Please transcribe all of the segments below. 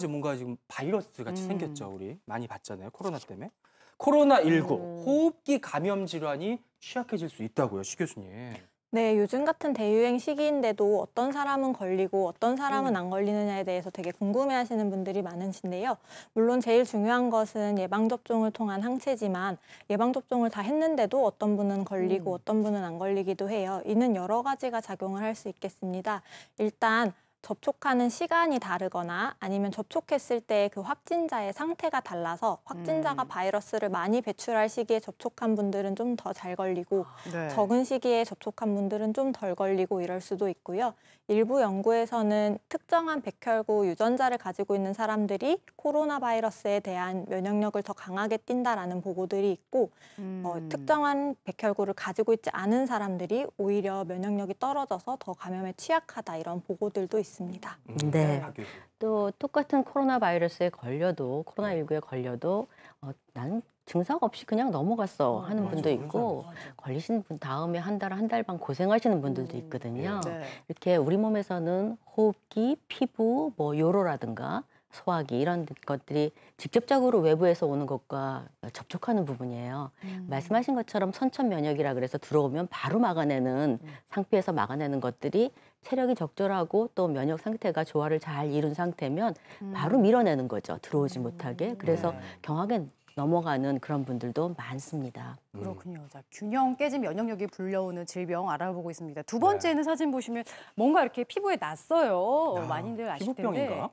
이제 뭔가 지금 바이러스 같이 음. 생겼죠, 우리. 많이 봤잖아요, 코로나 때문에. 코로나19, 음. 호흡기 감염 질환이 취약해질 수 있다고요, 시 교수님. 네, 요즘 같은 대유행 시기인데도 어떤 사람은 걸리고 어떤 사람은 음. 안 걸리느냐에 대해서 되게 궁금해 하시는 분들이 많으신데요. 물론 제일 중요한 것은 예방접종을 통한 항체지만 예방접종을 다 했는데도 어떤 분은 걸리고 음. 어떤 분은 안 걸리기도 해요. 이는 여러 가지가 작용을 할 수 있겠습니다. 일단 접촉하는 시간이 다르거나 아니면 접촉했을 때 그 확진자의 상태가 달라서 확진자가 음. 바이러스를 많이 배출할 시기에 접촉한 분들은 좀 더 잘 걸리고 아, 네. 적은 시기에 접촉한 분들은 좀 덜 걸리고 이럴 수도 있고요. 일부 연구에서는 특정한 백혈구 유전자를 가지고 있는 사람들이 코로나 바이러스에 대한 면역력을 더 강하게 띈다라는 보고들이 있고 어, 음. 어, 특정한 백혈구를 가지고 있지 않은 사람들이 오히려 면역력이 떨어져서 더 감염에 취약하다 이런 보고들도 있습니다. 있습니다. 음, 네. 또 똑같은 코로나 바이러스에 걸려도 코로나19에 걸려도 어, 난 증상 없이 그냥 넘어갔어 어, 하는 맞아, 분도 있고 걸리신 분 다음에 한 달 한 달 반 고생하시는 분들도 음, 있거든요. 음, 네. 이렇게 우리 몸에서는 호흡기, 피부, 뭐 요로라든가 소화기 이런 것들이 직접적으로 외부에서 오는 것과 접촉하는 부분이에요. 음. 말씀하신 것처럼 선천 면역이라 그래서 들어오면 바로 막아내는 음. 상태에서 막아내는 것들이 체력이 적절하고 또 면역 상태가 조화를 잘 이룬 상태면 음. 바로 밀어내는 거죠. 들어오지 음. 못하게. 네. 그래서 네. 경화에 넘어가는 그런 분들도 많습니다. 음. 그렇군요. 자, 균형 깨진 면역력이 불려오는 질병 알아보고 있습니다. 두 네. 번째는 네. 사진 보시면 뭔가 이렇게 피부에 났어요. 야, 아, 많이들 아실 피부병인가?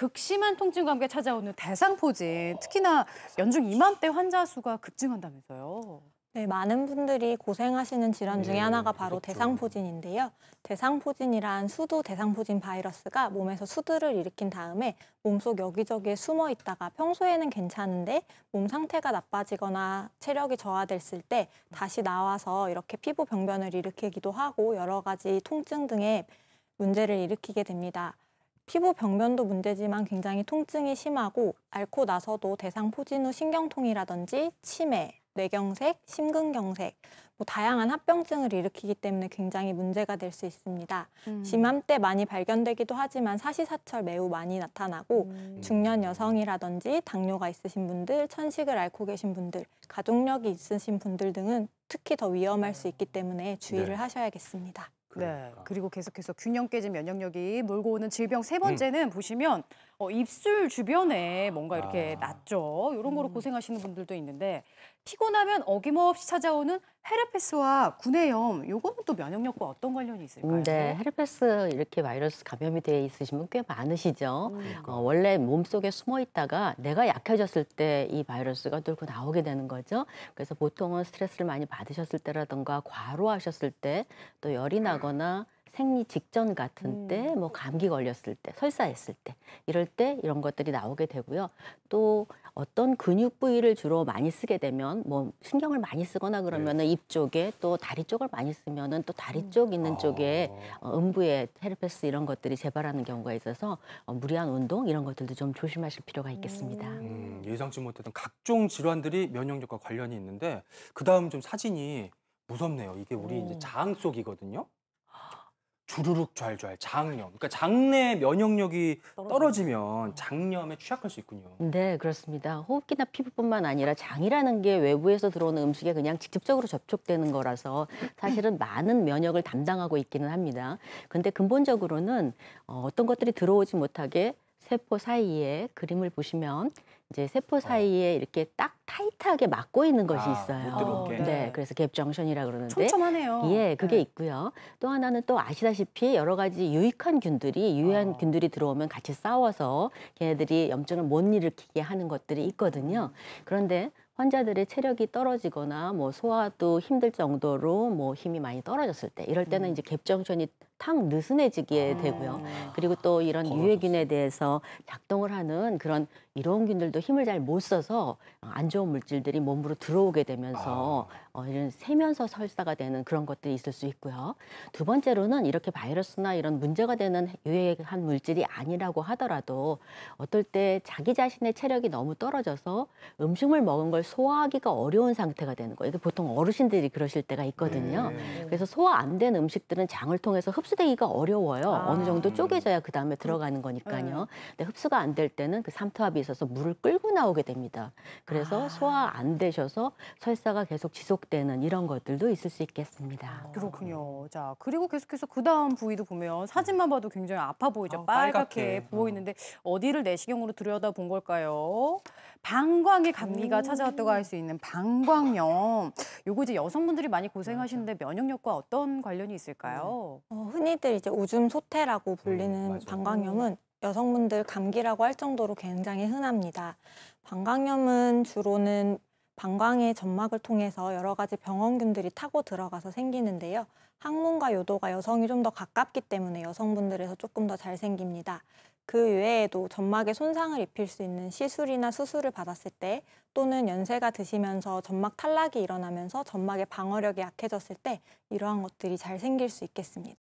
극심한 통증과 함께 찾아오는 대상포진, 특히나 연중 이맘때 환자 수가 급증한다면서요. 네, 많은 분들이 고생하시는 질환 중에 네, 하나가 바로 그렇죠. 대상포진인데요. 대상포진이란 수도 대상포진 바이러스가 몸에서 수두를 일으킨 다음에 몸속 여기저기에 숨어 있다가 평소에는 괜찮은데 몸 상태가 나빠지거나 체력이 저하됐을 때 다시 나와서 이렇게 피부 병변을 일으키기도 하고 여러 가지 통증 등의 문제를 일으키게 됩니다. 피부 병변도 문제지만 굉장히 통증이 심하고 앓고 나서도 대상 포진 후 신경통이라든지 치매, 뇌경색, 심근경색, 뭐 다양한 합병증을 일으키기 때문에 굉장히 문제가 될 수 있습니다. 음. 지맘때 많이 발견되기도 하지만 사시사철 매우 많이 나타나고 음. 중년 여성이라든지 당뇨가 있으신 분들, 천식을 앓고 계신 분들, 가족력이 있으신 분들 등은 특히 더 위험할 수 있기 때문에 주의를 네. 하셔야겠습니다. 그러니까. 네. 그리고 계속해서 균형 깨진 면역력이 몰고 오는 질병 세 번째는 음. 보시면 어, 입술 주변에 뭔가 이렇게 아. 났죠. 이런 거로 음. 고생하시는 분들도 있는데 피곤하면 어김없이 찾아오는 헤르페스와 구내염 요거는 또 면역력과 어떤 관련이 있을까요? 네, 헤르페스 이렇게 바이러스 감염이 돼 있으신 분 꽤 많으시죠. 음. 어, 원래 몸속에 숨어 있다가 내가 약해졌을 때 이 바이러스가 뚫고 나오게 되는 거죠. 그래서 보통은 스트레스를 많이 받으셨을 때라든가 과로하셨을 때 또 열이 나거나 생리 직전 같은 음. 때, 뭐 감기 걸렸을 때, 설사했을 때, 이럴 때 이런 것들이 나오게 되고요. 또 어떤 근육 부위를 주로 많이 쓰게 되면 뭐 신경을 많이 쓰거나 그러면은 네. 입 쪽에 또 다리 쪽을 많이 쓰면은 또 다리 음. 쪽 있는 아. 쪽에 어, 음부에 헤르페스 이런 것들이 재발하는 경우가 있어서 어, 무리한 운동 이런 것들도 좀 조심하실 필요가 있겠습니다. 음, 음 예상치 못했던 각종 질환들이 면역력과 관련이 있는데 그 다음 좀 사진이 무섭네요. 이게 우리 음. 이제 장 속이거든요. 주르륵 좔좔 장염. 그러니까 장내 면역력이 떨어지면 장염에 취약할 수 있군요. 네, 그렇습니다. 호흡기나 피부뿐만 아니라 장이라는 게 외부에서 들어오는 음식에 그냥 직접적으로 접촉되는 거라서 사실은 많은 면역을 담당하고 있기는 합니다. 근데 근본적으로는 어, 어떤 것들이 들어오지 못하게 세포 사이에 그림을 보시면 이제 세포 어. 사이에 이렇게 딱 타이트하게 막고 있는 것이 아, 있어요. 네, 그래서 갭 정션이라 그러는데 촘촘하네요. 예, 그게 네. 있고요. 또 하나는 또 아시다시피 여러 가지 유익한 균들이 유해한 어. 균들이 들어오면 같이 싸워서 걔네들이 염증을 못 일으키게 하는 것들이 있거든요. 그런데 환자들의 체력이 떨어지거나 뭐 소화도 힘들 정도로 뭐 힘이 많이 떨어졌을 때 이럴 때는 음. 이제 갭정션이 탕 느슨해지게 아. 되고요. 그리고 또 이런 유해균에 대해서 작동을 하는 그런 이런균들도 힘을 잘 못 써서 안 좋은 물질들이 몸으로 들어오게 되면서 아. 어, 이런 세면서 설사가 되는 그런 것들이 있을 수 있고요. 두 번째로는 이렇게 바이러스나 이런 문제가 되는 유해한 물질이 아니라고 하더라도 어떨 때 자기 자신의 체력이 너무 떨어져서 음식물 먹은 걸 소화하기가 어려운 상태가 되는 거예요. 이게 보통 어르신들이 그러실 때가 있거든요. 네. 그래서 소화 안 된 음식들은 장을 통해서 흡수 흡수되기가 어려워요. 아. 어느 정도 쪼개져야 그 다음에 들어가는 음. 거니까요. 네. 근데 흡수가 안 될 때는 그 삼투압이 있어서 물을 끌고 나오게 됩니다. 그래서 아. 소화 안 되셔서 설사가 계속 지속되는 이런 것들도 있을 수 있겠습니다. 아. 그렇군요. 네. 자 그리고 계속해서 그 다음 부위도 보면 사진만 봐도 굉장히 아파 보이죠. 어, 빨갛게, 빨갛게 보이는데 음. 어디를 내시경으로 들여다본 걸까요? 방광에 감기가 찾아왔다고 할 수 있는 방광염. 요거 이제 여성분들이 많이 고생하시는데 면역력과 어떤 관련이 있을까요? 어, 흔히들 이제 오줌 소태라고 불리는 음, 방광염은 여성분들 감기라고 할 정도로 굉장히 흔합니다. 방광염은 주로는 방광의 점막을 통해서 여러 가지 병원균들이 타고 들어가서 생기는데요. 항문과 요도가 여성이 좀 더 가깝기 때문에 여성분들에서 조금 더 잘 생깁니다. 그 외에도 점막에 손상을 입힐 수 있는 시술이나 수술을 받았을 때 또는 연세가 드시면서 점막 탈락이 일어나면서 점막의 방어력이 약해졌을 때 이러한 것들이 잘 생길 수 있겠습니다.